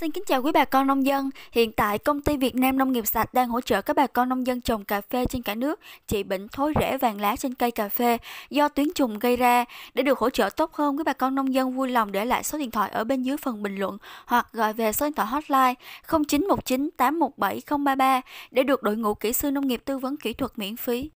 Xin kính chào quý bà con nông dân. Hiện tại công ty Việt Nam Nông nghiệp sạch đang hỗ trợ các bà con nông dân trồng cà phê trên cả nước trị bệnh thối rễ vàng lá trên cây cà phê do tuyến trùng gây ra. Để được hỗ trợ tốt hơn, quý bà con nông dân vui lòng để lại số điện thoại ở bên dưới phần bình luận hoặc gọi về số điện thoại hotline 0919 817 033 để được đội ngũ kỹ sư nông nghiệp tư vấn kỹ thuật miễn phí.